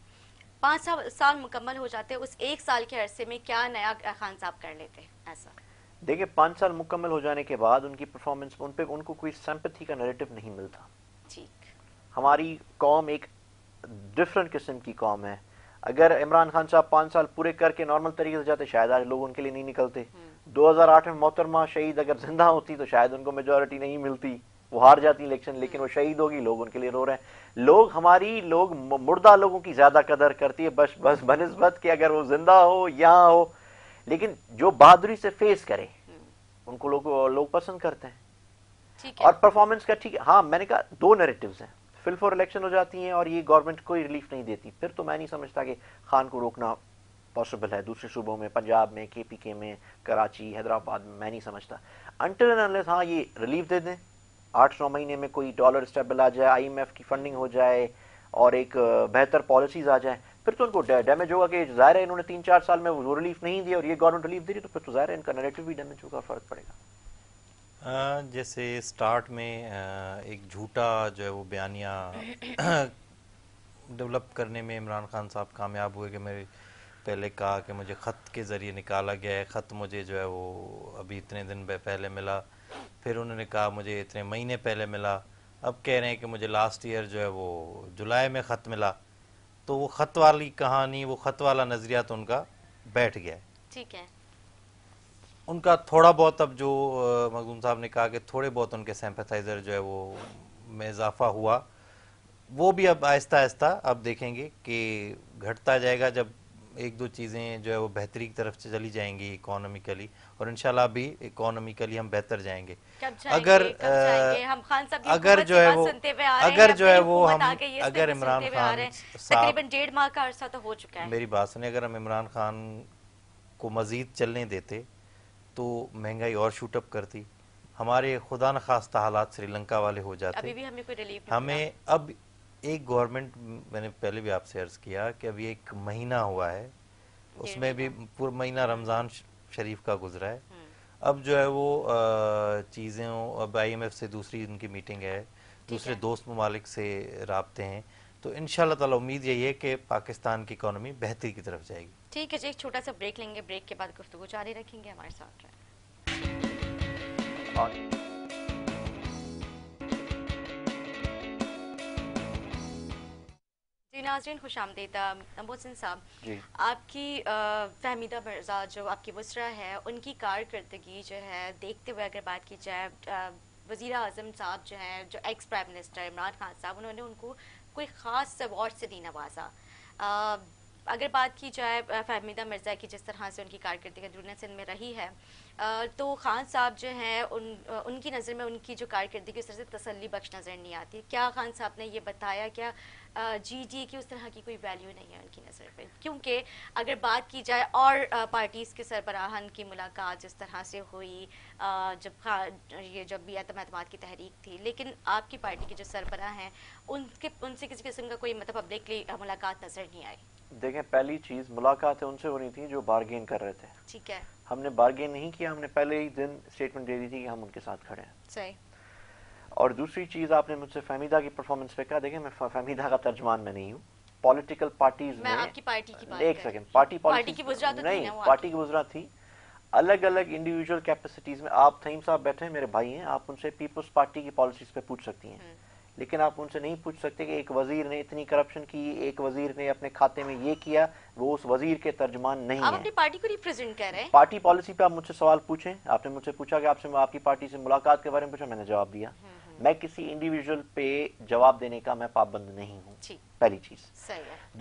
पाँच साल मुकम्मल हो जाते हैं उस एक साल के अरसे में क्या नया खान साहब कर लेते हैं ऐसा देखिए पाँच साल मुकम्मल हो जाने के बाद उनकी परफॉर्मेंस उन पर उनको कोई सम्पत्ति का नरेटिव नहीं मिलता ठीक हमारी कौम एक डिफरेंट किस्म की कौम है अगर इमरान खान साहब पाँच साल पूरे करके नॉर्मल तरीके से जाते शायद आज लोग उनके लिए नहीं निकलते हम्म। 2008 में मोहतरमा शहीद अगर जिंदा होती तो शायद उनको मेजोरिटी नहीं मिलती वो हार जाती इलेक्शन लेकिन वो शहीद होगी लोग उनके लिए रो रहे हैं लोग हमारी लोग मुर्दा लोगों की ज्यादा कदर करती है बस बस बनस्बत कि अगर वो जिंदा हो यहाँ हो लेकिन जो बहादुरी से फेस करे उनको लोग लो पसंद करते हैं और परफॉर्मेंस का ठीक है हाँ मैंने कहा दो नेरेटिव हैं फिल फॉर इलेक्शन हो जाती है और ये गवर्नमेंट कोई रिलीफ नहीं देती फिर तो मैं नहीं समझता कि खान को रोकना पॉसिबल है दूसरे सूबों में पंजाब में के पी के में कराची हैदराबाद में मैं नहीं समझता अंटर हाँ ये रिलीफ दे दें आठ नौ महीने में कोई डॉलर स्टेबल आ जाए एफ की फंडिंग हो जाए और एक बेहतर पॉलिसीज आ जाए फिर तो उनको डैमेज होगा कि ज़ाहिर है इन्होंने तीन चार साल में वो रिलीफ नहीं दिया और ये गवर्नमेंट रिलीफ दे रही तो फिर तो ज़ाहिर है इनका नेगेटिव भी डैमेज होगा फ़र्क पड़ेगा जैसे स्टार्ट में एक झूठा जो है वो बयानिया डेवलप करने में इमरान खान साहब कामयाब हुए कि मेरे पहले कहा कि मुझे ख़त के ज़रिए निकाला गया है ख़त मुझे जो है वो अभी इतने दिन पहले मिला फिर उन्होंने कहा मुझे इतने महीने पहले मिला अब कह रहे हैं कि मुझे लास्ट ईयर जो है वो जुलाई में ख़त मिला तो वो ख़त वाली कहानी वो ख़त वाला नज़रिया तो उनका बैठ गया है ठीक है उनका थोड़ा बहुत अब जो मखदूम साहब ने कहा कि थोड़े बहुत उनके सेम्पथाइज़र जो है वो में इजाफा हुआ वो भी अब आहिस्ता आहिस्ता अब देखेंगे कि घटता जाएगा जब एक दो चीज़ें जो है वो बेहतरी की तरफ से चली जाएंगी इकोनॉमिकली और इनशाला भी इकोनॉमिकली हम बेहतर जाएंगे अगर अगर जो है वो अगर जो है वो हम अगर इमरान खान तकरीबन डेढ़ माह का अरसा तो हो चुका है मेरी बात सुनिए अगर हम इमरान खान को मज़ीद चलने देते तो महंगाई और शूट अप करती हमारे खुदा न खास्ता हालात श्रीलंका वाले हो जाते अभी भी हमें कोई रिलीफ हमें अब एक गवर्नमेंट मैंने पहले भी आपसे अर्ज किया कि अभी एक महीना हुआ है उसमें भी पूरा महीना रमज़ान शरीफ का गुजरा है हम्म। अब जो है वो चीज़ें अब आईएमएफ से दूसरी उनकी मीटिंग है दूसरे दोस्त ममालिक से रबते हैं तो इन ताला उम्मीद यही है कि पाकिस्तान की इकोनॉमी बेहतरी की तरफ जाएगी ठीक है जी एक छोटा सा ब्रेक लेंगे ब्रेक के बाद गुफ्तु जारी रखेंगे हमारे साथ नाजरन खुश आमदेद साहब आपकी फहमीदा मिर्जा जो आपकी वसरा है उनकी कारकरी जो है देखते हुए अगर बात की जाए वज़ी अजम साहब जो हैं जो ex prime minister Imran Khan साहब उन्होंने उनको कोई ख़ास अवार्ड से दी नवाजा अगर बात की जाए फहमीदा मिर्ज़ा की जिस तरह से उनकी कारकर्दगी दुनिया सिंध में रही है तो खान साहब जो हैं उन उनकी नज़र में उनकी जो कारकर्दगी उस तरह से तसली बख्श नज़र नहीं आती क्या खान साहब ने ये बताया क्या जी डी की उस तरह की कोई वैल्यू नहीं है उनकी नज़र पर क्योंकि अगर बात की जाए और पार्टीज़ के सरबराहान की मुलाकात जिस तरह से हुई जब ये जब भी एतम एतम की तहरीक थी लेकिन आपकी पार्टी के जो सरबराह हैं उनके उनसे किसी किस्म का कोई मतलब पब्लिकली मुलाकात नज़र नहीं आई देखें पहली चीज मुलाकातें उनसे हो रही थी जो बारगेन कर रहे थे ठीक है हमने बारगेन नहीं किया हमने पहले ही दिन स्टेटमेंट दे दी थी कि हम उनके साथ खड़े हैं सही और दूसरी चीज आपने मुझसे फहमीदा की परफॉर्मेंस पे कहा देखें मैं फहमीदा का तर्जमान में नहीं हूँ पॉलिटिकल पार्टीज में आपकी पार्टी की बात एक सेकंड पार्टी पार्टी की गुजरात नहीं पार्टी की गुजरात थी अलग अलग इंडिविजुअल कैपेसिटीज में आप थीम साहब बैठे हैं मेरे भाई हैं आप उनसे पीपल्स पार्टी की पॉलिसीज पे पूछ सकती हैं हम्म। लेकिन आप उनसे नहीं पूछ सकते कि एक वजीर ने इतनी करप्शन की एक वजीर ने अपने खाते में ये किया वो उस वजीर के तर्जमान नहीं आप अपनी पार्टी को रिप्रेजेंट कर रहे हैं पार्टी पॉलिसी पे आप मुझसे सवाल पूछें आपने मुझसे पूछा कि आपसे आपकी पार्टी से मुलाकात के बारे में पूछा मैंने जवाब दिया हम्म, हम्म। मैं किसी इंडिविजुअल पे जवाब देने का मैं पाबंद नहीं हूँ पहली चीज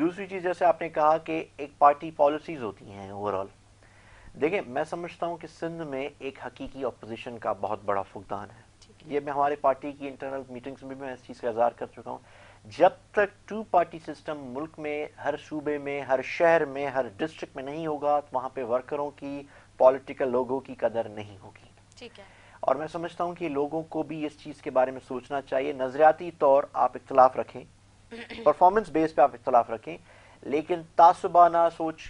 दूसरी चीज जैसे आपने कहा कि एक पार्टी पॉलिसीज होती है ओवरऑल देखिये मैं समझता हूँ कि सिंध में एक हकीकी अपोजिशन का बहुत बड़ा फुकदान है ये मैं हमारे पार्टी की इंटरनल मीटिंग्स में भी मैं इस चीज़ का इजहार कर चुका हूँ जब तक टू पार्टी सिस्टम मुल्क में हर सूबे में हर शहर में हर डिस्ट्रिक्ट में नहीं होगा तो वहाँ पे वर्करों की पॉलिटिकल लोगों की कदर नहीं होगी ठीक है और मैं समझता हूँ कि लोगों को भी इस चीज़ के बारे में सोचना चाहिए नजरियाती तौर आप इख्तलाफ रखें परफॉर्मेंस बेस पे आप इख्तलाफ रखें लेकिन तासुबाना सोच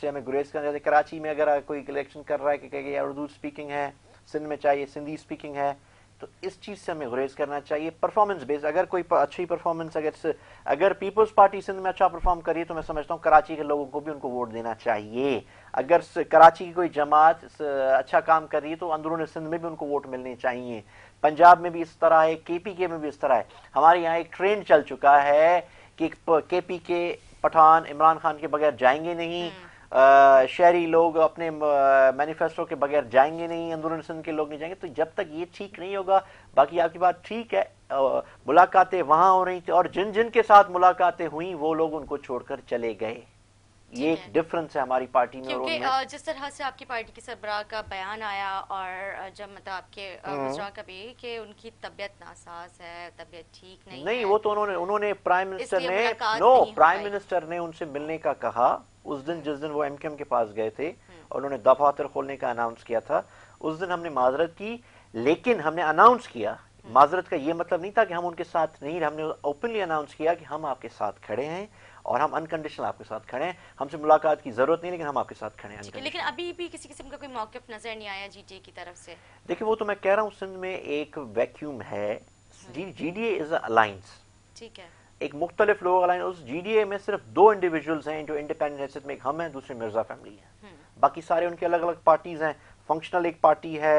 से हमें गुरेज करना चाहिए कराची में अगर कोई इलेक्शन कर रहा है कि यार उर्दू स्पीकिंग है सिंध में चाहिए सिंधी स्पीकिंग है तो इस चीज़ से हमें गुरेज करना चाहिए परफॉर्मेंस बेस्ड अगर कोई अच्छी परफॉर्मेंस अगर अगर पीपल्स पार्टी सिंध में अच्छा परफॉर्म करिए तो मैं समझता हूँ कराची के लोगों को भी उनको वोट देना चाहिए अगर कराची की कोई जमात अच्छा काम कर रही है तो अंदरून सिंध में भी उनको वोट मिलने चाहिए पंजाब में भी इस तरह है के पी के में भी इस तरह है हमारे यहाँ एक ट्रेंड चल चुका है कि के पी के पठान इमरान खान के बगैर जाएंगे नहीं हम्म। शहरी लोग अपने मैनिफेस्टो के बगैर जाएंगे नहीं अंदरून सिंध के लोग नहीं जाएंगे तो जब तक ये ठीक नहीं होगा बाकी आपकी बात ठीक है मुलाकातें वहां हो रही थी और जिन जिन के साथ मुलाकातें हुई वो लोग उनको छोड़कर चले गए ये एक डिफरेंस है हमारी पार्टी में क्योंकि और जिस तरह से आपकी पार्टी के सरबराह का बयान आया और जब मतलब आपके हम्म। का भी कि उनकी तबियत नासाज है तबियत ठीक नहीं नहीं वो तो उन्होंने उन्होंने प्राइम मिनिस्टर ने नो प्राइम मिनिस्टर ने उनसे मिलने का कहा उस दिन हम्म। जिस दिन वो एमकेएम के पास गए थे हम्म। और उन्होंने दफातर खोलने का अनाउंस किया था उस दिन हमने माजरत की लेकिन हमने अनाउंस किया माजरत का ये मतलब नहीं था कि हम उनके साथ नहीं हमने ओपनली अनाउंस किया कि हम आपके साथ खड़े हैं और हम अनकंडीशनल आपके साथ खड़े हैं हमसे मुलाकात की जरूरत नहीं लेकिन हम आपके साथ खड़े हैं लेकिन अभी भी किसी किस्म का कोई मौकफ नजर नहीं आया जी की तरफ से देखिए वो तो मैं कह रहा हूँ सिंध में एक वैक्यूम है हाँ। जी डी इज अलाइंस ठीक है एक मुख्तलिफ लोग अलाइन उस जी में सिर्फ दो इंडिविजुअल्स हैं जो इंडिपेंडेंट हैसियत में एक हम हैं दूसरे मिर्जा फैमिली हैं हम्म। बाकी सारे उनके अलग अलग पार्टीज हैं फंक्शनल एक पार्टी है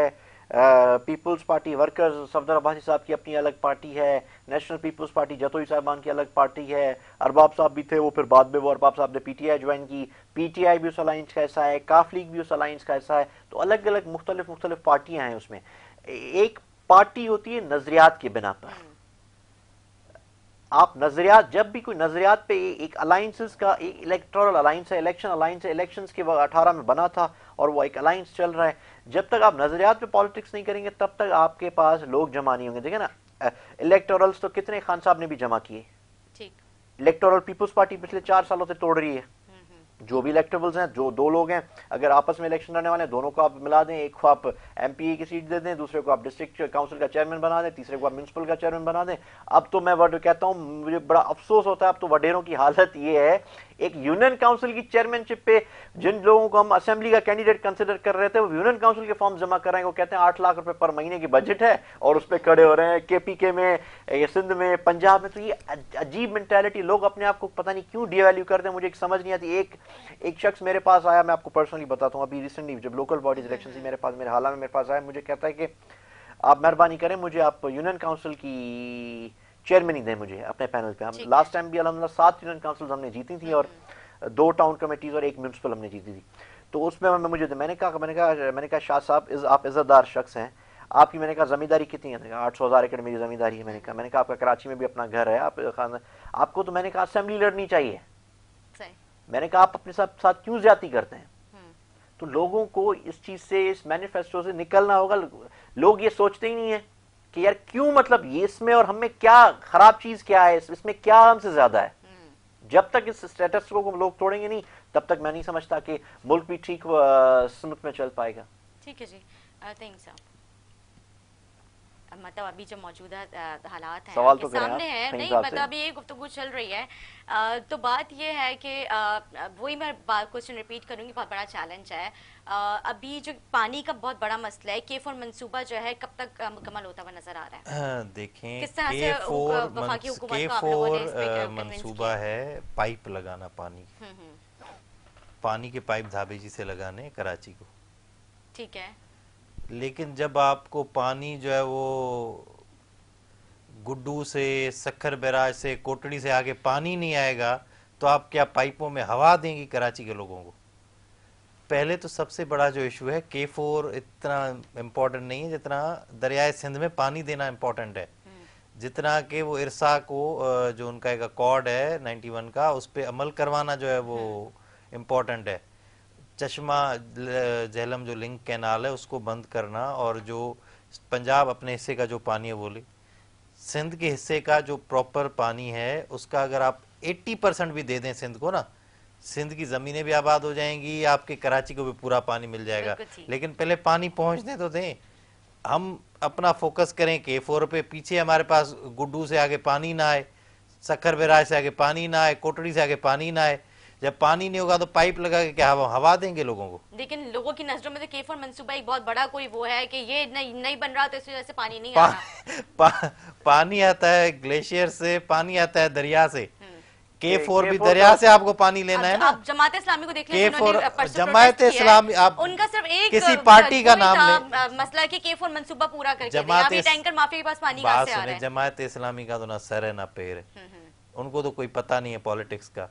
पीपल्स पार्टी वर्कर्स सफदर अब्बासी साहब की अपनी अलग पार्टी है नेशनल पीपल्स पार्टी जतोई साहबान की अलग पार्टी है अरबाब साहब भी थे वो फिर बाद में वो अरबाब साहब ने पीटीआई ज्वाइन की पीटीआई भी उस अलाइंस का ऐसा है काफ लीग भी उस अलाइंस का ऐसा है तो अलग अलग मुख्तलिफ मुख्तलिफ पार्टियां हैं उसमें एक पार्टी होती है नजरियात के बिना पर हम्म। आप नजरियात जब भी कोई नजरियात पे एक अलाइंसेस का एक इलेक्ट्रल अलाइंस है इलेक्शन अलाइंस है इलेक्शंस के अठारह में बना था और वो एक अलाइंस चल रहा है जब तक आप नजरियात पे पॉलिटिक्स नहीं करेंगे तब तक आपके पास लोग जमा नहीं होंगे देखे ना इलेक्टोरल्स तो कितने खान साहब ने भी जमा किए इलेक्टोरल पीपुल्स पार्टी पिछले चार सालों से तोड़ रही है जो भी इलेक्टोरल्स हैं जो दो लोग हैं अगर आपस में इलेक्शन लड़ने वाले दोनों को आप मिला दें एक को आप एम की सीट दे दें दूसरे को आप डिस्ट्रिक्ट काउंसिल का चेयरमैन बना दें तीसरे को आप म्यूनसिपल का चेयरमैन बना दें अब तो मैं वर्ड कहता हूँ मुझे बड़ा अफसोस होता है अब तो वडेरों की हालत ये है एक यूनियन काउंसिल की चेयरमैनशिप पे जिन लोगों को हम असेंबली का कैंडिडेट कंसिडर कर रहे थे वो यूनियन काउंसिल के फॉर्म जमा कर रहे हैं वो कहते हैं आठ लाख रुपए पर महीने की बजट है और उस पर खड़े हो रहे हैं के पी के में सिंध में पंजाब में तो ये अजीब मैंटेलिटी लोग अपने आप को पता नहीं क्यों डीवैल्यू करते हैं मुझे एक समझ नहीं आती एक एक शख्स मेरे पास आया मैं आपको पर्सनली बताता हूँ अभी रिसेंटली जब लोकल बॉडीज इलेक्शन थी मेरे पास मेरे हाल में मेरे पास आया मुझे कहता है कि आप मेहरबानी करें मुझे आप यूनियन काउंसिल की चेयरमैन ही दें मुझे अपने पैनल पे हम लास्ट टाइम भी अलहमद सात यूनियन काउंसिल हमने जीती थी और हम्म। दो टाउन कमेटीज़ और एक म्यूनसिपल हमने जीती थी तो उसमें हमें मुझे मैंने कहा मैंने कहा मैंने कहा शाह साहब इज आप इज़्ज़तदार शख्स हैं आपकी मैंने कहा ज़मींदारी कितनी है आठ सौ हज़ार एकड़ मेरी ज़मींदारी है मैंने कहा मैंने कहा आपका कराची में भी अपना घर है आप आपको तो मैंने कहा असेंबली लड़नी चाहिए मैंने कहा आप अपने साथ साथ क्यों ज्यादा करते हैं हम्म। तो लोगों को इस चीज़ से इस मैनिफेस्टो से निकलना होगा लोग ये सोचते ही नहीं है कि यार क्यों मतलब ये इसमें और हमें क्या खराब चीज क्या है इसमें क्या हमसे ज्यादा है हम्म। जब तक इस स्टेटस को लोग तोड़ेंगे नहीं तब तक मैं नहीं समझता कि मुल्क भी ठीक समत में चल पाएगा ठीक है जी आई थिंक सो मतलब अभी जो मौजूदा हालात हैं तो सामने है नहीं मतलब अभी ये गुफ्तु चल रही है आ, तो बात ये है कि वही मैं क्वेश्चन रिपीट करूँगी बहुत बड़ा चैलेंज है आ, अभी जो पानी का बहुत बड़ा मसला है के फोर मनसूबा जो है कब तक मुकम्मल होता हुआ नजर आ रहा है देखें किस तरह से मनसूबा uh, है पाइप लगाना पानी हम्म, हम्म। पानी के पाइप धाबे जी से लगाने कराची को ठीक है लेकिन जब आपको पानी जो है वो गुड्डू से सखर बैराज से कोटड़ी से आगे पानी नहीं आएगा तो आप क्या पाइपों में हवा देंगी कराची के लोगों को पहले तो सबसे बड़ा जो इशू है के फोर इतना इम्पोर्टेंट नहीं है जितना दरियाए सिंध में पानी देना इम्पोर्टेंट है हम्म। जितना कि वो इरसा को जो उनका एक अकॉर्ड है 91 का उस पर अमल करवाना जो है वो इम्पोर्टेंट हम्म। है चश्मा जहलम जो लिंक कैनाल है उसको बंद करना और जो पंजाब अपने हिस्से का जो पानी है वो ले सिंध के हिस्से का जो प्रॉपर पानी है उसका अगर आप 80 परसेंट भी दे दें सिंध को ना सिंध की ज़मीनें भी आबाद हो जाएंगी आपके कराची को भी पूरा पानी मिल जाएगा लेकिन पहले पानी पहुँचने तो दें हम अपना फोकस करें के फोर पे पीछे हमारे पास गुड्डू से आगे पानी ना आए सखर बराज से आगे पानी ना आए कोटड़ी से आगे पानी ना आए जब पानी नहीं होगा तो पाइप लगा के क्या हवा देंगे लोगों को लेकिन लोगों की नजरों में तो केफर मनसूबा एक बहुत बड़ा कोई वो है कि ये नहीं, नहीं बन रहा तो इस वजह से पानी नहीं पा, आ रहा पा, पानी आता है ग्लेशियर से पानी आता है दरिया से के हम्म। फोर भी दरिया तो से आपको पानी लेना है ना आप जमात इस्लामी को देख फोर जमात इस्लामी आप उनका सिर्फ एक किसी पार्टी का नाम ले मसला की के फोर मनसूबा पूरा करके जमात टैंकर माफी के पास पानी कहां से आ रहा है जमात इस्लामी का तो ना सर है ना पैर है हम्म, हम्म। उनको तो कोई पता नहीं है पॉलिटिक्स का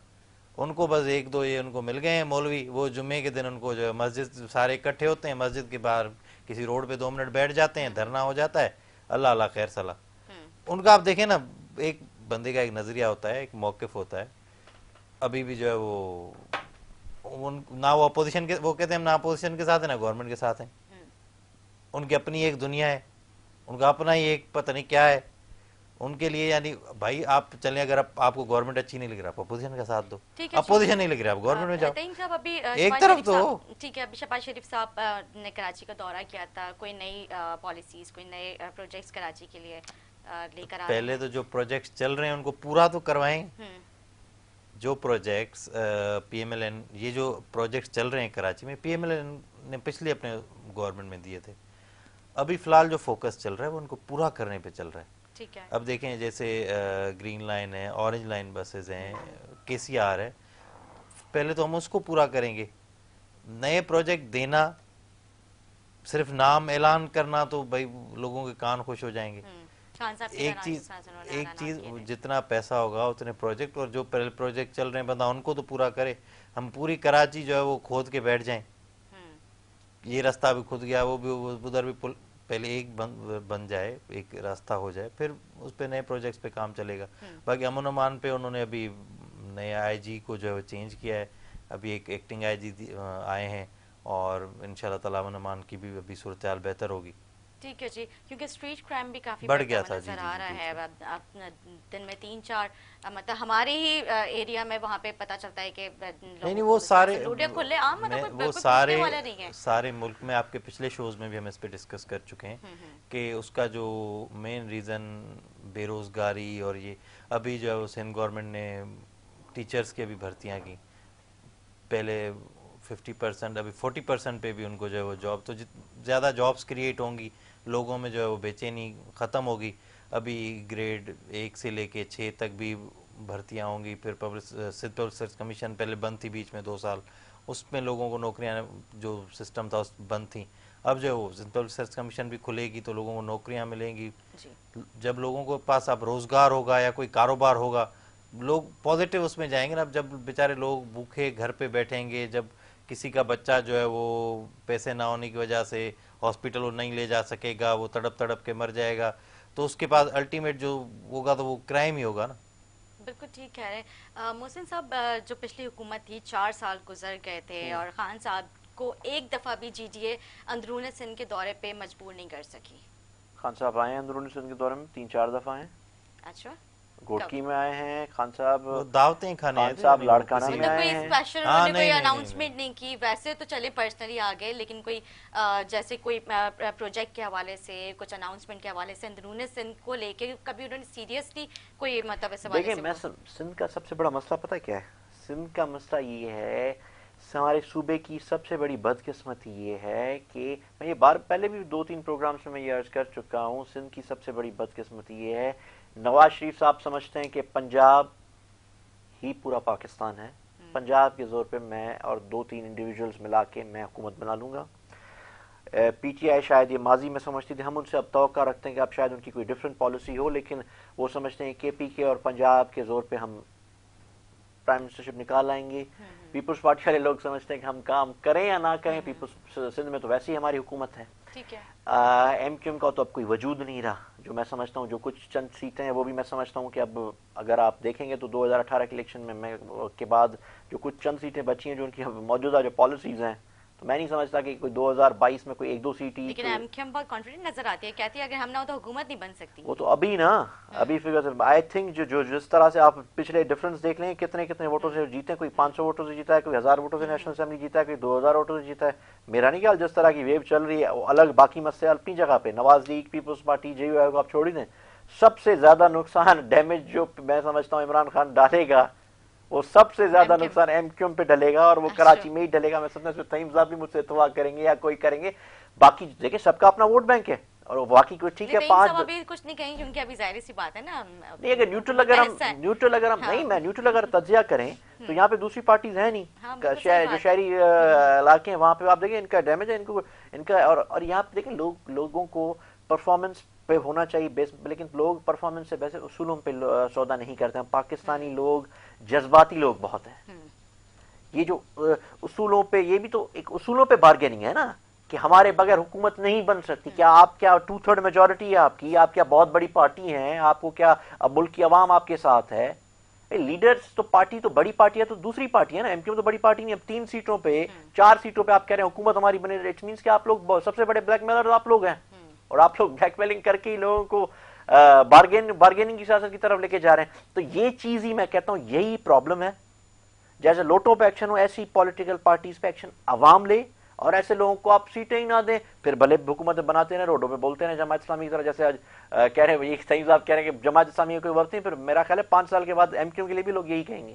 उनको बस एक दो ये उनको मिल गए हैं मौलवी वो जुम्मे के दिन उनको जो है मस्जिद सारे इकट्ठे होते हैं मस्जिद के बाहर किसी रोड पे दो मिनट बैठ जाते हैं धरना हो जाता है अल्लाह अल्लाह खैर सलाह हम्म। उनका आप देखें ना एक बंदे का एक नज़रिया होता है एक मौकफ होता है अभी भी जो है वो उन ना वो अपोजिशन के वो कहते हैं ना अपोजिशन के साथ है ना गवर्नमेंट के साथ हैं हम्म। उनकी अपनी एक दुनिया है उनका अपना ही एक पता नहीं क्या है उनके लिए यानी भाई आप चले अगर आप, आपको गवर्नमेंट अच्छी नहीं लग रहा अपोजिशन का साथ दो अपोजिशन नहीं लग रहा आप गवर्नमेंट में हाँ, जाओ अभी एक तरफ तो ठीक है अभी शबाज शरीफ साहब ने कराची का दौरा किया था कोई नई पॉलिसीज कोई नए प्रोजेक्ट्स कराची के लिए लेकर पहले तो जो प्रोजेक्ट चल रहे हैं उनको पूरा तो करवाए हम्म। जो प्रोजेक्ट्स पीएमएलएन ये जो प्रोजेक्ट्स चल रहे हैं कराची में पीएमएलएन ने पिछले अपने गवर्नमेंट में दिए थे अभी फिलहाल जो फोकस चल रहा है वो उनको पूरा करने पे चल रहा है ठीक है अब देखें जैसे ग्रीन लाइन है ऑरेंज लाइन बसेज हैं के सी आर है पहले तो हम उसको पूरा करेंगे नए प्रोजेक्ट देना सिर्फ नाम ऐलान करना तो भाई लोगों के कान खुश हो जाएंगे हम्म, एक चीज एक चीज जितना पैसा होगा उतने प्रोजेक्ट और जो पहले प्रोजेक्ट चल रहे हैं बंदा उनको तो पूरा करे हम पूरी कराची जो है वो खोद के बैठ जाएं हम्म। ये रास्ता भी खुद गया वो भी उधर भी पुल पहले एक बन बन जाए एक रास्ता हो जाए फिर उस पर नए प्रोजेक्ट्स पे काम चलेगा हम्म। बाकी अमन अमान पे उन्होंने अभी नए आईजी को जो है वो चेंज किया है अभी एक एक्टिंग आईजी आए हैं और इन शाला अमन अमान की भी अभी सूरत बेहतर होगी ठीक है जी क्योंकि स्ट्रीट क्राइम भी काफी बढ़ गया था नजर आ रहा है दिन में तीन चार मतलब हमारे ही एरिया में वहाँ पे पता चलता है कि नहीं नहीं वो सारे खुले आम मतलब वो सारे सारे मुल्क में आपके पिछले शोज में भी हम इस पे डिस्कस कर चुके हैं हम्म, हम्म। कि उसका जो मेन रीजन बेरोजगारी और ये अभी जो है सिंध गवर्नमेंट ने टीचर्स की अभी भर्तियाँ की पहले फिफ्टी परसेंट अभी फोर्टी परसेंट पे भी उनको जो है वो जॉब तो ज़्यादा जॉब्स क्रिएट होंगी लोगों में जो है वो बेचैनी ख़त्म होगी अभी ग्रेड एक से लेके छः तक भी भर्तियाँ होंगी फिर पब्लिक सिद्ध पब्लिक सर्विस कमीशन पहले बंद थी बीच में दो साल उसमें लोगों को नौकरियाँ जो सिस्टम था उस बंद थी अब जो है वो सिद्ध पब्लिक सर्विस कमीशन भी खुलेगी तो लोगों को नौकरियाँ मिलेंगी जब लोगों के पास अब रोज़गार होगा या कोई कारोबार होगा लोग पॉजिटिव उसमें जाएंगे ना अब जब बेचारे लोग भूखे घर पर बैठेंगे जब किसी का बच्चा जो है वो पैसे ना होने की वजह से हॉस्पिटल वो नहीं ले जा सकेगा वो तड़प तड़प के मर जाएगा तो उसके पास अल्टीमेट जो होगा तो वो क्राइम ही होगा ना बिल्कुल ठीक कह रहे हैं मोहसिन साहब जो पिछली हुकूमत थी चार साल गुजर गए थे हम्म। और खान साहब को एक दफ़ा भी जी डी ए अंदरून सिंध के दौरे पे मजबूर नहीं कर सकी खान साहब आए अंदरून सिंध के दौरे में तीन चार दफ़ा आए अच्छा गोटकी में आए हैं खान साहब दावतें खाने खान साहब लाड़काना में आए हैं स्पेशल हाँ, उन्होंने कोई अनाउंसमेंट नहीं की वैसे तो चले पर्सनली आ गए लेकिन कोई जैसे कोई प्रोजेक्ट के हवाले से कुछ अनाउंसमेंट के हवाले से अंदरून सिंध को लेके कभी उन्होंने सीरियसली कोई मतलब देखिए मैं सिंध का सबसे बड़ा मसला पता क्या है सिंध का मसला ये है हमारे सूबे की सबसे बड़ी बदकिस्मती ये है कि मैं ये बार पहले भी दो तीन प्रोग्राम्स में ये अर्ज़ कर चुका हूँ सिंध की सबसे बड़ी बदकिस्मती ये है नवाज शरीफ साहब समझते हैं कि पंजाब ही पूरा पाकिस्तान है हम्म। पंजाब के ज़ोर पे मैं और दो तीन इंडिविजुअल्स मिला के मैं हुकूमत बना लूँगा पी टी आई शायद ये माजी में समझती थी हम उनसे अब तो रखते हैं कि अब शायद उनकी कोई डिफरेंट पॉलिसी हो लेकिन वो समझते हैं के पी के और पंजाब के ज़ोर पर हम प्राइम मिनिस्टरशिप निकाल लाएंगी पीपल्स पार्टी वाले लोग समझते हैं कि हम काम करें या ना करें पीपल्स हम्म। सिंध में तो वैसे ही हमारी हुकूमत है एम क्यू एम का तो अब कोई वजूद नहीं रहा जो मैं समझता हूँ जो कुछ चंद सीटें हैं वो भी मैं समझता हूँ कि अब अगर आप देखेंगे तो 2018 के इलेक्शन में मैं के बाद जो कुछ चंद सीटें बची हैं जो उनकी मौजूदा जो पॉलिसीज़ हैं तो मैं नहीं समझता कि कोई 2022 में कोई एक दो सीटी लेकिन एमकेएम बहुत कॉन्फिडेंट नजर आती है कहती है अगर हम ना हो तो हुकूमत नहीं बन सकती वो तो अभी ना हाँ। अभी फिगर्स आई थिंक जो जो जिस तरह से आप पिछले डिफरेंस देख लें कितने कितने वोटों से हाँ। जीते कोई 500 वोटों से जीता है कोई हज़ार वोटों से नेशनल हाँ। असेंबली जीता है कोई हजार वोटों से जीता है मेरा नहीं ख्याल जिस तरह की वेव चल रही है वो अलग बाकी मसले अपनी जगह पे Nawaz league people's party J U आप छोड़ ही दें सबसे ज़्यादा नुकसान डैमेज जो मैं समझता हूँ इमरान खान डालेगा वो सबसे ज्यादा नुकसान एम क्यूम पे डलेगा और वो अच्छा। कराची में ही डलेगा मैं समझता हूँ तईम साहब भी मुझसे इतवा करेंगे या कोई करेंगे बाकी देखिए सबका अपना वोट बैंक है और बाकी कुछ ठीक है पांच अभी कुछ नहीं कहेंगे क्योंकि अभी जाहिर सी बात है ना नहीं अगर न्यूट्रल अगर हम न्यूट्रल अगर हम हाँ। नहीं मैं न्यूट्रल अगर तजिया करें हम्म। तो यहाँ पे दूसरी पार्टीज है नहीं हाँ, शहरी हम्म। इलाके हैं वहां पे आप देखें इनका डैमेज है इनको इनका और और यहाँ पे देखें लोग लोगों को परफॉर्मेंस पे होना चाहिए बेस लेकिन लोग परफॉर्मेंस से वैसे उसूलों पे सौदा नहीं करते हैं पाकिस्तानी हम्म। लोग जज्बाती लोग बहुत हैं हम्म। ये जो उसूलों पे ये भी तो एक उसूलों पे बार्गेनिंग है ना कि हमारे बगैर हुकूमत नहीं बन सकती हम्म। क्या आप क्या टू थर्ड मेजोरिटी है आपकी आप क्या बहुत बड़ी पार्टी है आपको क्या अब मुल्क की आवाम आपके साथ है लीडर्स तो पार्टी तो बड़ी पार्टी है तो दूसरी पार्टी है ना एमक्यू तो बड़ी पार्टी नहीं अब तीन सीटों पे हम्म। चार सीटों पे आप कह रहे हैं हुकूमत हमारी बने इट मीन्स कि आप लोग सबसे बड़े ब्लैकमेलर आप लोग हैं और आप लोग ब्लैकमेलिंग करके ही लोगों को बार्गेन बार्गेनिंग की सियासत की तरफ लेके जा रहे हैं तो ये चीज ही मैं कहता हूं यही प्रॉब्लम है जैसे लोटो पे एक्शन हो ऐसी पॉलिटिकल पार्टीज पे एक्शन आवाम ले और ऐसे लोगों को आप सीटें ही ना दें फिर भले हुकूमत बनाते रहे रोडों पे बोलते रहे जमात इस्लामी की तरह जैसे आज कह रहे हैं सही साहब कह रहे हैं कि जमात इस्लामी कोई वर्ती फिर मेरा ख्याल है पाँच साल के बाद एम के लिए भी लोग यही कहेंगे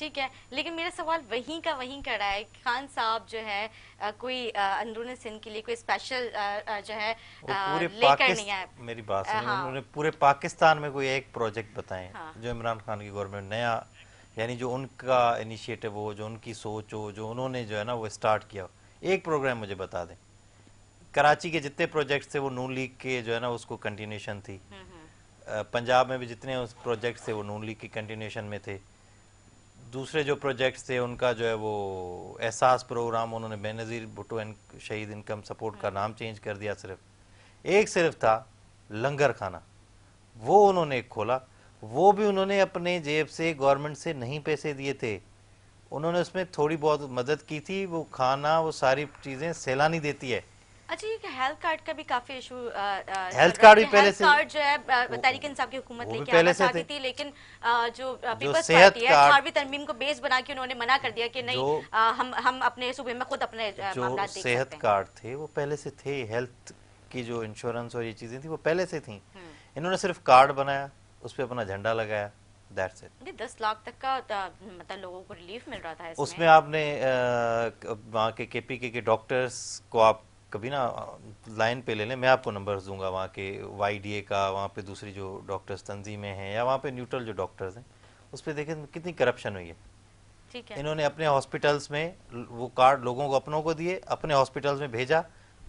ठीक है लेकिन मेरा सवाल वहीं का वहीं कर रहा है खान साहब जो है आ, कोई अंदरून सिंध के लिए कोई स्पेशल आ, जो है लेकर नहीं आया मेरी बात हाँ। उन्होंने पूरे पाकिस्तान में कोई एक प्रोजेक्ट बताए हाँ। जो इमरान खान की गवर्नमेंट नया यानी जो उनका इनिशिएटिव हो जो उनकी सोच हो जो उन्होंने जो है ना वो स्टार्ट किया एक प्रोग्राम मुझे बता दें कराची के जितने प्रोजेक्ट थे वो नून लीग के जो है ना उसको कंटिन्यूशन थी हम्म, हम्म। पंजाब में भी जितने उस प्रोजेक्ट थे वो नून लीग के कंटिन्यूशन में थे दूसरे जो प्रोजेक्ट्स थे उनका जो है वो एहसास प्रोग्राम उन्होंने बेनज़ीर भुटो एंड शहीद इनकम सपोर्ट का हाँ। नाम चेंज कर दिया सिर्फ एक सिर्फ था लंगर खाना वो उन्होंने एक खोला वो भी उन्होंने अपने जेब से गवर्नमेंट से नहीं पैसे दिए थे उन्होंने उसमें थोड़ी बहुत मदद की थी वो खाना वो सारी चीज़ें सैलानी देती है अच्छा ये हेल्थ कार्ड का भी काफी इशू हेल्थ कार्ड भी पहले से कार्ड जो है इंसाफ की हुकूमत लेके आना चाहती थी लेकिन जो पीपल्स पार्टी है को बेस बना के उन्होंने मना कर दिया कि नहीं हम हम अपने सूबे में खुद अपने जो सेहत कार्ड थे वो पहले से थे हेल्थ की जो इंश्योरेंस और ये चीजें थी वो पहले से थी हम्म। इन्होंने सिर्फ कार्ड बनाया उस पर अपना झंडा लगाया दस लाख तक का मतलब लोगों को रिलीफ मिल रहा था इसमें उसमें आपने वहाँ के पी के डॉक्टर्स को आप कभी ना लाइन पे ले लें मैं आपको नंबर्स दूंगा वहाँ के वाई का वहाँ पे दूसरी जो डॉक्टर्स तंजीमें हैं या वहाँ पे न्यूट्रल जो डॉक्टर्स हैं उस पर देखें कितनी करप्शन हुई है ठीक है इन्होंने अपने हॉस्पिटल्स में वो कार्ड लोगों को अपनों को दिए अपने हॉस्पिटल्स में भेजा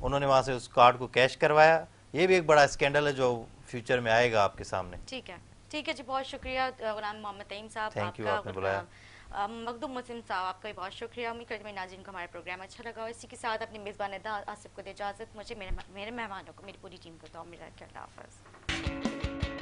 उन्होंने वहाँ से उस कार्ड को कैश करवाया ये भी एक बड़ा स्कैंडल है जो फ्यूचर में आएगा आपके सामने ठीक है ठीक है जी बहुत शुक्रिया गुलाम मोहम्मद तईम साहब थैंक यू आपने बुलाया मखदूम मुस्लिम साहब आपका भी बहुत शुक्रिया उम्मीद करते हैं नाजिन को हमारा प्रोग्राम अच्छा लगा और इसी के साथ अपने मेज़बान अदा आसिफ को दे इजाज़त मुझे मेरे मेरे मेहमानों को मेरी पूरी टीम को तो दो मेरा हाफ़